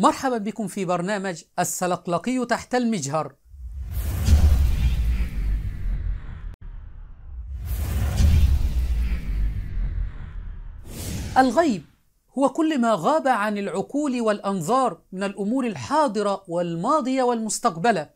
مرحبا بكم في برنامج السلقلقي تحت المجهر الغيب هو كل ما غاب عن العقول والانظار من الامور الحاضره والماضيه والمستقبله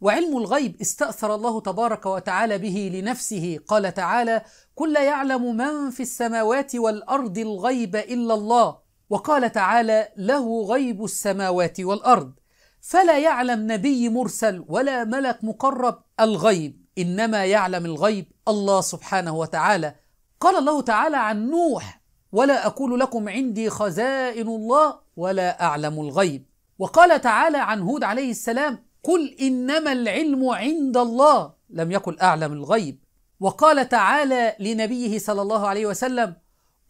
وعلم الغيب استاثر الله تبارك وتعالى به لنفسه قال تعالى كل يعلم من في السماوات والارض الغيب الا الله وقال تعالى له غيب السماوات والارض فلا يعلم نبي مرسل ولا ملك مقرب الغيب انما يعلم الغيب الله سبحانه وتعالى قال الله تعالى عن نوح ولا اقول لكم عندي خزائن الله ولا اعلم الغيب وقال تعالى عن هود عليه السلام قل انما العلم عند الله لم يقل اعلم الغيب وقال تعالى لنبيه صلى الله عليه وسلم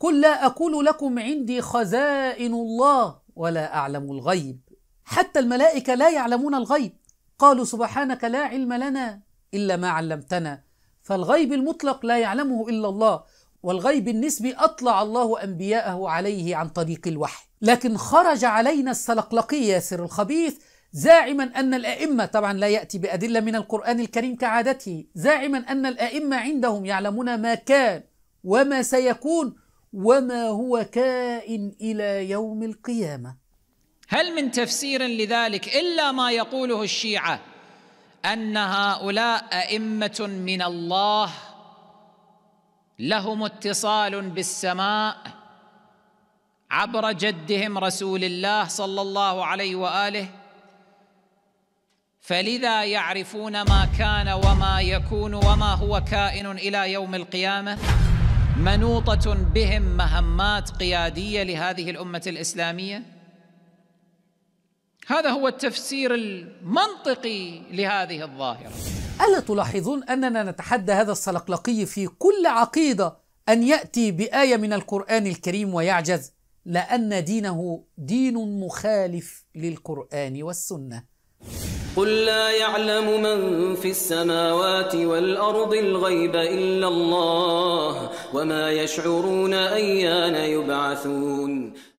قل لا أقول لكم عندي خزائن الله ولا أعلم الغيب حتى الملائكة لا يعلمون الغيب قالوا سبحانك لا علم لنا إلا ما علمتنا فالغيب المطلق لا يعلمه إلا الله والغيب النسبي أطلع الله أنبياءه عليه عن طريق الوحي لكن خرج علينا السلقلقي ياسر الخبيث زاعما أن الأئمة طبعا لا يأتي بأدلة من القرآن الكريم كعادته زاعما أن الأئمة عندهم يعلمون ما كان وما سيكون وما هو كائن إلى يوم القيامة هل من تفسير لذلك إلا ما يقوله الشيعة أن هؤلاء أئمة من الله لهم اتصال بالسماء عبر جدهم رسول الله صلى الله عليه واله فلذا يعرفون ما كان وما يكون وما هو كائن الى يوم القيامه منوطه بهم مهمات قياديه لهذه الامه الاسلاميه هذا هو التفسير المنطقي لهذه الظاهره الا تلاحظون اننا نتحدى هذا السلقلقي في كل عقيده ان ياتي بايه من القران الكريم ويعجز لان دينه دين مخالف للقران والسنه قل لا يعلم من في السماوات والأرض الغيب إلا الله وما يشعرون أيان يبعثون